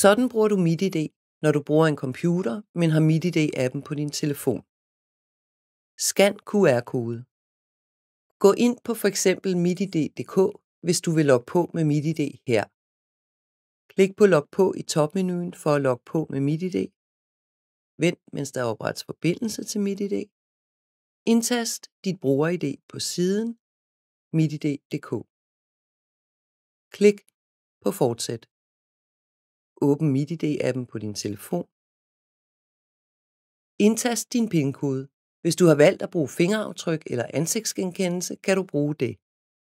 Sådan bruger du MidiD, når du bruger en computer, men har MidiD-appen på din telefon. Scan QR-kode. Gå ind på for eksempel midid.dk, hvis du vil logge på med MidiD her. Klik på Log på i topmenuen for at logge på med MidiD. Vent, mens der oprettes forbindelse til MidiD. Indtast dit bruger-ID på siden midid.dk. Klik på Fortsæt. Åbn MitID-appen på din telefon. Indtast din pin-kode. Hvis du har valgt at bruge fingeraftryk eller ansigtsgenkendelse, kan du bruge det.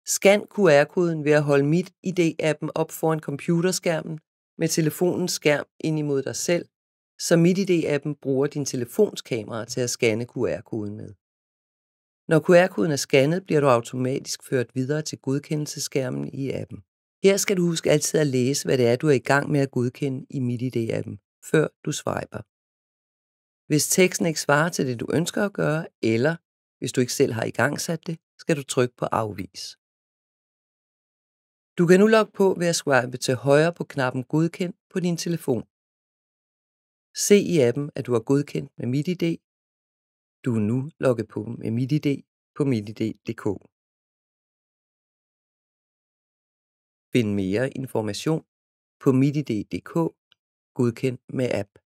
Scan QR-koden ved at holde MitID-appen op foran computerskærmen med telefonens skærm ind imod dig selv, så MitID-appen bruger din telefonskamera til at scanne QR-koden med. Når QR-koden er scannet, bliver du automatisk ført videre til godkendelsesskærmen i appen. Her skal du huske altid at læse, hvad det er, du er i gang med at godkende i MidiD-appen, før du swiper. Hvis teksten ikke svarer til det, du ønsker at gøre, eller hvis du ikke selv har igangsat det, skal du trykke på Afvis. Du kan nu logge på ved at swipe til højre på knappen Godkend på din telefon. Se i appen, at du har godkendt med MitID. Du er nu logget på med MitID på mitid.dk. Find mere information på MitID.dk Godkend med app.